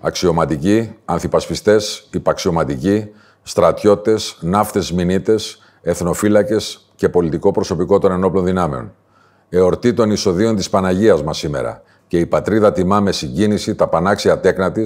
αξιωματικοί, ανθυπασπιστές, υπαξιωματικοί, στρατιώτες, ναύτες μηνύτες, εθνοφύλακες και πολιτικό προσωπικό των ενόπλων δυνάμεων. Εορτή των εισοδείων της Παναγίας μας σήμερα και η πατρίδα τιμά με συγκίνηση τα πανάξια τέκνα της,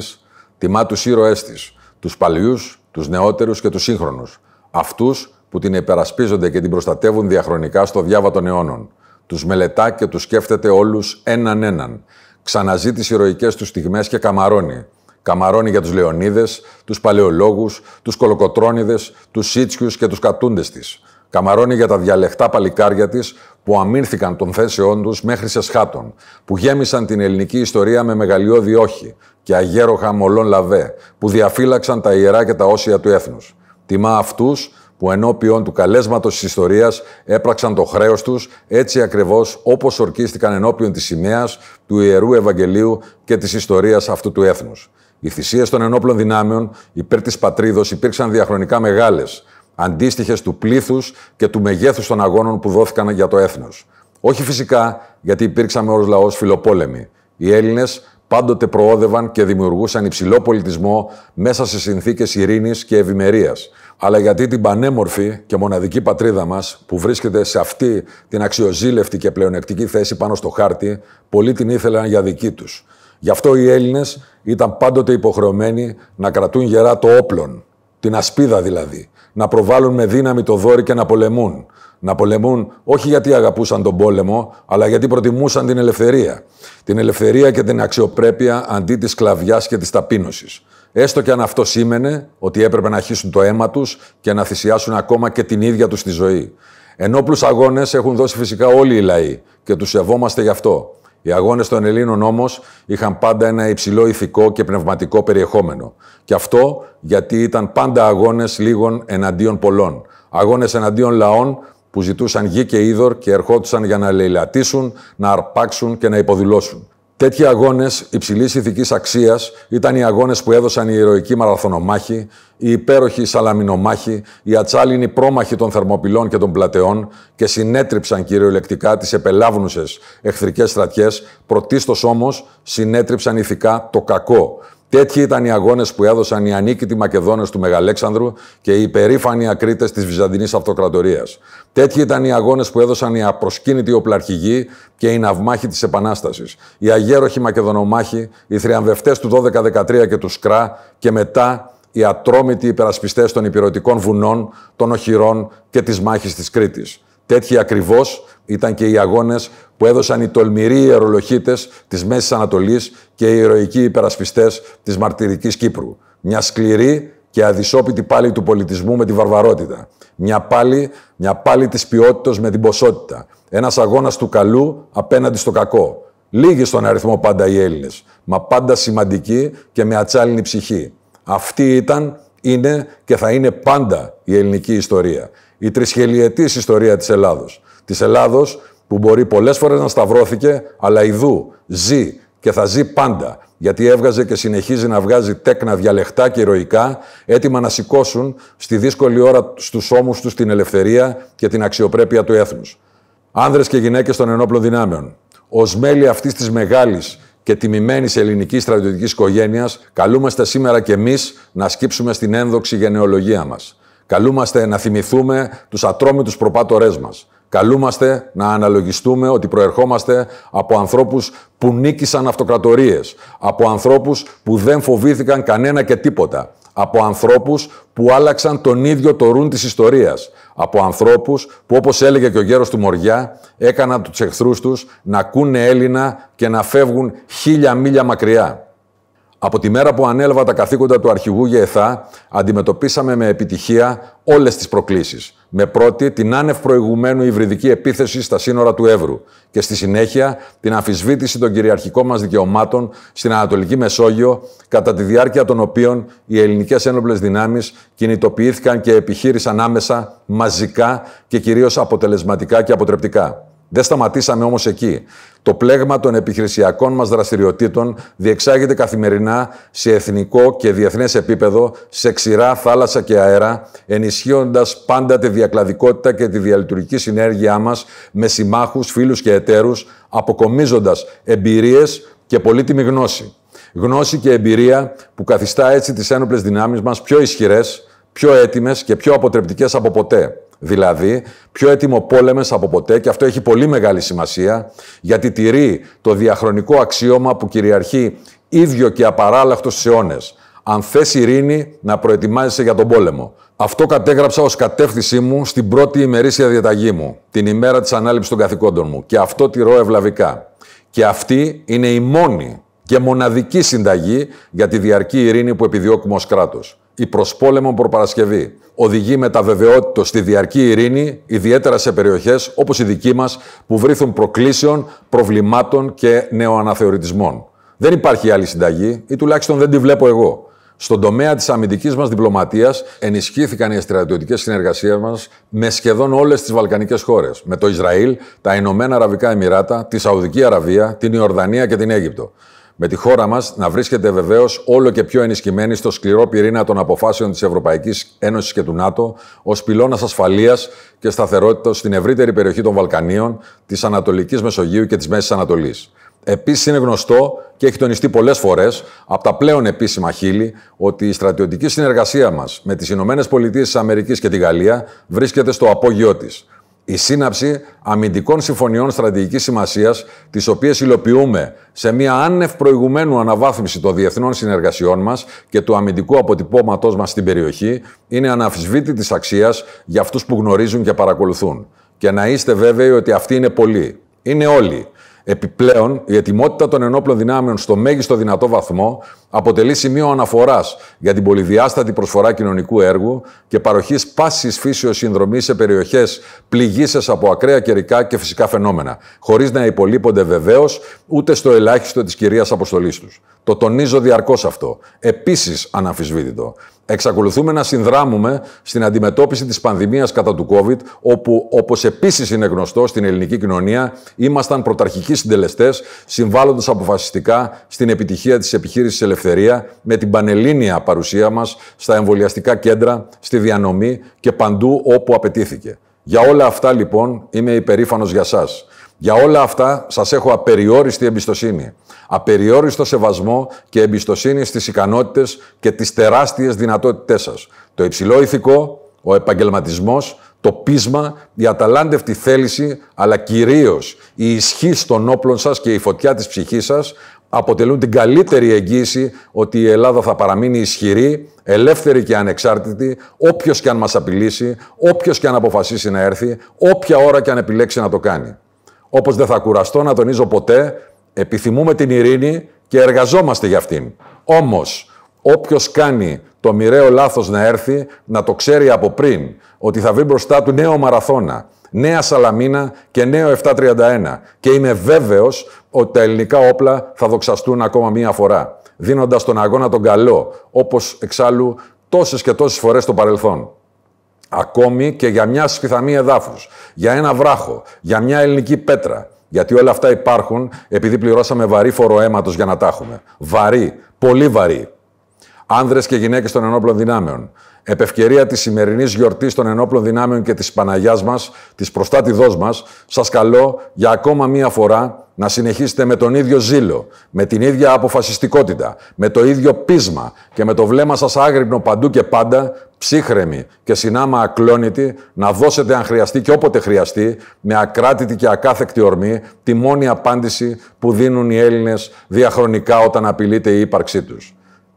τιμά τους ήρωές της, τους παλιούς, τους νεότερους και τους σύγχρονους, αυτούς που την υπερασπίζονται και την προστατεύουν διαχρονικά στο διάβα των αιώνων. Τους μελετά και τους σκέφτεται όλους έναν έναν. Ξαναζεί τις ηρωικές τους στιγμές και καμαρώνει. Καμαρώνει για τους Λεωνίδες, τους Παλαιολόγους, τους Κολοκοτρώνιδες, τους Σίτσιους και τους Κατούντες της. Καμαρώνει για τα διαλεχτά παλικάρια της που αμήνθηκαν των θέσεών τους μέχρι σε σχάτων, που γέμισαν την ελληνική ιστορία με μεγαλειώδη όχι και αγέροχα μολών λαβέ, που διαφύλαξαν τα ιερά και τα όσια του έθνους. Τιμά αυτούς που ενώπιον του καλέσματος της ιστορίας έπραξαν το χρέος τους έτσι ακριβώς όπως ορκίστηκαν ενώπιον της σημαίας του Ιερού Ευαγγελίου και της ιστορίας αυτού του έθνους. Οι θυσίες των ενόπλων δυνάμεων υπέρ της πατρίδος υπήρξαν διαχρονικά μεγάλες, αντίστοιχες του πλήθους και του μεγέθους των αγώνων που δόθηκαν για το έθνος. Όχι φυσικά γιατί υπήρξαμε ω λαός φιλοπόλεμοι. Οι Έλληνες πάντοτε προόδευαν και δημιουργούσαν υψηλό πολιτισμό μέσα σε συνθήκες ειρήνης και ευημερίας. Αλλά γιατί την πανέμορφη και μοναδική πατρίδα μας, που βρίσκεται σε αυτή την αξιοζήλευτη και πλεονεκτική θέση πάνω στο χάρτη, πολλοί την ήθελαν για δική τους. Γι' αυτό οι Έλληνες ήταν πάντοτε υποχρεωμένοι να κρατούν γερά το όπλον, την ασπίδα δηλαδή, να προβάλλουν με δύναμη το δόρυ και να πολεμούν. Να πολεμούν όχι γιατί αγαπούσαν τον πόλεμο, αλλά γιατί προτιμούσαν την ελευθερία. Την ελευθερία και την αξιοπρέπεια αντί της σκλαβιάς και της ταπείνωσης. Έστω και αν αυτό σήμαινε ότι έπρεπε να χύσουν το αίμα τους και να θυσιάσουν ακόμα και την ίδια τους τη ζωή. Ενόπλου αγώνες έχουν δώσει φυσικά όλοι οι λαοί και τους σεβόμαστε γι' αυτό. Οι αγώνες των Ελλήνων όμως είχαν πάντα ένα υψηλό ηθικό και πνευματικό περιεχόμενο. Και αυτό γιατί ήταν πάντα αγώνες λίγων εναντίον πολλών. Αγώνες εναντίον λαών που ζητούσαν γη και είδωρ και ερχόντουσαν για να λαιλατήσουν, να αρπάξουν και να υποδηλώσουν. Τέτοιοι αγώνες υψηλής ηθικής αξίας ήταν οι αγώνες που έδωσαν οι ηρωικοί μαραθωνομάχοι, οι υπέροχη σαλαμινομάχοι, η ατσάλινη πρόμαχη των θερμοπυλών και των πλατεών και συνέτριψαν κυριολεκτικά τις επελάβνουσες εχθρικές στρατιές, πρωτίστως όμως συνέτριψαν ηθικά το κακό, Τέτοιοι ήταν οι αγώνες που έδωσαν οι ανίκητοι Μακεδόνες του Μεγαλέξανδρου και οι υπερήφανοι ακρίτες της Βυζαντινής Αυτοκρατορίας. Τέτοιοι ήταν οι αγώνες που έδωσαν οι απροσκίνητοι οπλαρχηγοί και οι ναυμάχοι της Επανάστασης. Οι αγέροχοι Μακεδονομάχοι, οι θριαμβευτές του 1213 και του Σκρά και μετά οι ατρόμητοι υπερασπιστές των υπηρετικών βουνών, των οχυρών και της μάχης της Κρήτης. Τέτοιοι ακριβώς ήταν και οι αγώνες που έδωσαν οι τολμηροί ιερολοχίτες της Μέσης Ανατολής και οι ηρωικοί υπερασπιστές της μαρτυρικής Κύπρου. Μια σκληρή και αδυσόπιτη πάλι του πολιτισμού με τη βαρβαρότητα. Μια πάλι, μια πάλι της ποιότητας με την ποσότητα. Ένας αγώνας του καλού απέναντι στο κακό. Λίγοι στον αριθμό πάντα οι Έλληνες, μα πάντα σημαντικοί και με ατσάλινη ψυχή. Αυτή ήταν, είναι και θα είναι πάντα η ελληνική ιστορία. Η τρισχελιετής ιστορία της Ελλάδος της Ελλάδος που μπορεί πολλές φορές να σταυρώθηκε, αλλά ιδού ζει και θα ζει πάντα. Γιατί έβγαζε και συνεχίζει να βγάζει τέκνα διαλεχτά και ηρωικά, έτοιμα να σηκώσουν στη δύσκολη ώρα στους ώμους τους την ελευθερία και την αξιοπρέπεια του έθνους. Άνδρες και γυναίκες των ενόπλων δυνάμεων. Ω μέλη αυτής της μεγάλης και τιμημένης ελληνικής στρατιωτικής οικογένειας, καλούμαστε σήμερα και εμείς να σκύψουμε στην ένδοξη γενεολογία μας. Καλούμαστε να θυμηθούμε τους ατρόμητους προπάτορές μας, Καλούμαστε να αναλογιστούμε ότι προερχόμαστε από ανθρώπους που νίκησαν αυτοκρατορίες, από ανθρώπους που δεν φοβήθηκαν κανένα και τίποτα, από ανθρώπους που άλλαξαν τον ίδιο το ρούν της ιστορίας, από ανθρώπους που, όπως έλεγε και ο γέρος του Μοριά, έκαναν τους εχθρούς τους να ακούνε Έλληνα και να φεύγουν χίλια μίλια μακριά. Από τη μέρα που ανέλαβα τα καθήκοντα του αρχηγού ΓΕΘΑ, αντιμετωπίσαμε με επιτυχία όλες τις προκλήσεις. Με πρώτη την άνευ προηγουμένου υβριδική επίθεση στα σύνορα του Εύρου και στη συνέχεια την αμφισβήτηση των κυριαρχικών μας δικαιωμάτων στην Ανατολική Μεσόγειο, κατά τη διάρκεια των οποίων οι ελληνικές ένοπλες δυνάμεις κινητοποιήθηκαν και επιχείρησαν άμεσα, μαζικά και κυρίως αποτελεσματικά και αποτρεπτικά. Δεν σταματήσαμε όμως εκεί. Το πλέγμα των επιχειρησιακών μας δραστηριοτήτων διεξάγεται καθημερινά σε εθνικό και διεθνές επίπεδο, σε ξηρά, θάλασσα και αέρα, ενισχύοντας πάντα τη διακλαδικότητα και τη διαλειτουργική συνέργειά μας με συμμάχους, φίλους και εταίρους, αποκομίζοντας εμπειρίες και πολύτιμη γνώση. Γνώση και εμπειρία που καθιστά έτσι τις ένοπλες δυνάμεις μας πιο ισχυρές, πιο έτοιμες και πιο αποτρεπτικές από ποτέ δηλαδή πιο έτοιμο πόλεμος από ποτέ και αυτό έχει πολύ μεγάλη σημασία γιατί τηρεί το διαχρονικό αξίωμα που κυριαρχεί ίδιο και απαράλλαχτο στου αιώνες Αν θες ειρήνη, να προετοιμάζεσαι για τον πόλεμο. Αυτό κατέγραψα ως κατεύθυνσή μου στην πρώτη ημερήσια διαταγή μου, την ημέρα της ανάληψης των καθηκόντων μου. Και αυτό τηρώ ευλαβικά. Και αυτή είναι η μόνη και μοναδική συνταγή για τη διαρκή ειρήνη που επιδιώκουμε ως κράτος η προσπόλεμο προπαρασκευή οδηγεί με τα βεβαιότητα στη διαρκή ειρήνη, ιδιαίτερα σε περιοχές όπως η δική μας, που βρίθουν προκλήσεων, προβλημάτων και νεοαναθεωρητισμών. Δεν υπάρχει άλλη συνταγή, ή τουλάχιστον δεν τη βλέπω εγώ. Στον τομέα της αμυντικής μας διπλωματίας ενισχύθηκαν οι στρατιωτικές συνεργασίες μας με σχεδόν όλες τις Βαλκανικές χώρες. Με το Ισραήλ, τα Ηνωμένα Αραβικά Εμμυράτα, τη Σαουδική Αραβία, την Ιορδανία και την Αίγυπτο με τη χώρα μας να βρίσκεται βεβαίως όλο και πιο ενισχυμένη στο σκληρό πυρήνα των αποφάσεων της Ευρωπαϊκής Ένωσης και του ΝΑΤΟ, ως πυλώνας ασφαλείας και σταθερότητας στην ευρύτερη περιοχή των Βαλκανίων, της Ανατολικής Μεσογείου και της Μέσης Ανατολής. Επίσης, είναι γνωστό και έχει τονιστεί πολλές φορές από τα πλέον επίσημα χείλη ότι η στρατιωτική συνεργασία μας με τις ΗΠΑ και τη Γαλλία βρίσκεται στο απόγειό της η σύναψη αμυντικών συμφωνιών στρατηγικής σημασίας, τις οποίες υλοποιούμε σε μια άνευ προηγουμένου αναβάθμιση των διεθνών συνεργασιών μας και του αμυντικού αποτυπώματός μας στην περιοχή, είναι αναφυσβήτητης αξίας για αυτούς που γνωρίζουν και παρακολουθούν. Και να είστε βέβαιοι ότι αυτοί είναι πολλοί. Είναι όλοι. Επιπλέον, η ετοιμότητα των ενόπλων δυνάμεων στο μέγιστο δυνατό βαθμό αποτελεί σημείο αναφοράς για την πολυδιάστατη προσφορά κοινωνικού έργου και παροχής πάσης φύσεως συνδρομής σε περιοχές πληγήσεις από ακραία καιρικά και φυσικά φαινόμενα, χωρίς να υπολείπονται βεβαίως ούτε στο ελάχιστο της κυρίας αποστολής τους. Το τονίζω διαρκώς αυτό. Επίσης αναμφισβήτητο. Εξακολουθούμε να συνδράμουμε στην αντιμετώπιση της πανδημίας κατά του COVID, όπου, όπως επίσης είναι γνωστό στην ελληνική κοινωνία, ήμασταν πρωταρχικοί συντελεστές, συμβάλλοντας αποφασιστικά στην επιτυχία της επιχείρησης Ελευθερία, με την πανελλήνια παρουσία μας στα εμβολιαστικά κέντρα, στη διανομή και παντού όπου απαιτήθηκε. Για όλα αυτά, λοιπόν, είμαι υπερήφανος για σας. Για όλα αυτά σας έχω απεριόριστη εμπιστοσύνη, απεριόριστο σεβασμό και εμπιστοσύνη στις ικανότητες και τις τεράστιες δυνατότητές σας. Το υψηλό ηθικό, ο επαγγελματισμός, το πείσμα, η αταλάντευτη θέληση, αλλά κυρίως η ισχύ των όπλων σας και η φωτιά της ψυχής σας αποτελούν την καλύτερη εγγύηση ότι η Ελλάδα θα παραμείνει ισχυρή, ελεύθερη και ανεξάρτητη, όποιος και αν μας απειλήσει, όποιος και αν αποφασίσει να έρθει, όποια ώρα και αν επιλέξει να το κάνει. Όπως δεν θα κουραστώ να τονίζω ποτέ, επιθυμούμε την ειρήνη και εργαζόμαστε για αυτήν. Όμως, όποιος κάνει το μοιραίο λάθος να έρθει, να το ξέρει από πριν ότι θα βρει μπροστά του νέο μαραθώνα, νέα Σαλαμίνα και νέο 731. Και είμαι βέβαιος ότι τα ελληνικά όπλα θα δοξαστούν ακόμα μία φορά, δίνοντας τον αγώνα τον καλό, όπως εξάλλου τόσες και τόσες φορές στο παρελθόν. Ακόμη και για μια σπιθαμή εδάφους, για ένα βράχο, για μια ελληνική πέτρα. Γιατί όλα αυτά υπάρχουν επειδή πληρώσαμε βαρύ φόρο για να τα έχουμε. Βαρύ, πολύ βαρύ άνδρες και γυναίκες των ενόπλων δυνάμεων. επευκαιρία της σημερινής γιορτής των ενόπλων δυνάμεων και της Παναγιάς μας, της προστάτηδός μας, σας καλώ για ακόμα μία φορά να συνεχίσετε με τον ίδιο ζήλο, με την ίδια αποφασιστικότητα, με το ίδιο πείσμα και με το βλέμμα σας άγρυπνο παντού και πάντα, ψύχρεμοι και συνάμα ακλόνητοι, να δώσετε αν χρειαστεί και όποτε χρειαστεί, με ακράτητη και ακάθεκτη ορμή, τη μόνη απάντηση που δίνουν οι Έλληνες διαχρονικά όταν απειλείται η ύπαρξή τους.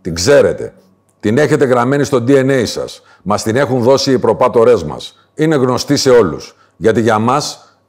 Την ξέρετε. Την έχετε γραμμένη στο DNA σας. Μας την έχουν δώσει οι προπατορέ μας. Είναι γνωστή σε όλους. Γιατί για μας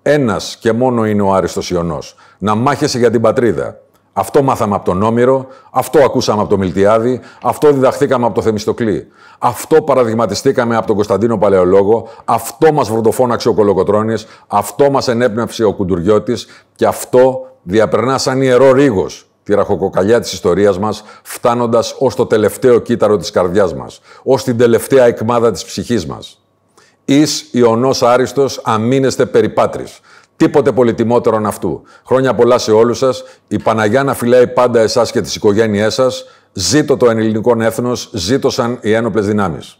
ένας και μόνο είναι ο Άριστος Ιωνός. Να μάχεσαι για την πατρίδα. Αυτό μάθαμε από τον Όμηρο, αυτό ακούσαμε από τον Μιλτιάδη, αυτό διδαχθήκαμε από τον Θεμιστοκλή. Αυτό παραδειγματιστήκαμε από τον Κωνσταντίνο Παλαιολόγο, αυτό μας βροντοφώναξε ο Κολοκοτρώνης, αυτό μας ενέπνευσε ο Κουντουριώτης και αυτό διαπερνά σαν ιερό ρίγος τη ραχοκοκαλιά της ιστορίας μας, φτάνοντας ως το τελευταίο κύτταρο της καρδιάς μας, ως την τελευταία εκμάδα της ψυχής μας. Εις Ιωνός Άριστος αμήνεστε περιπάτρης. Τίποτε πολυτιμότερον αυτού. Χρόνια πολλά σε όλους σας. Η Παναγιά να φυλάει πάντα εσάς και τις οικογένειές σας. Ζήτω το ελληνικό έθνος, Ζήτωσαν οι ένοπλες δυνάμεις.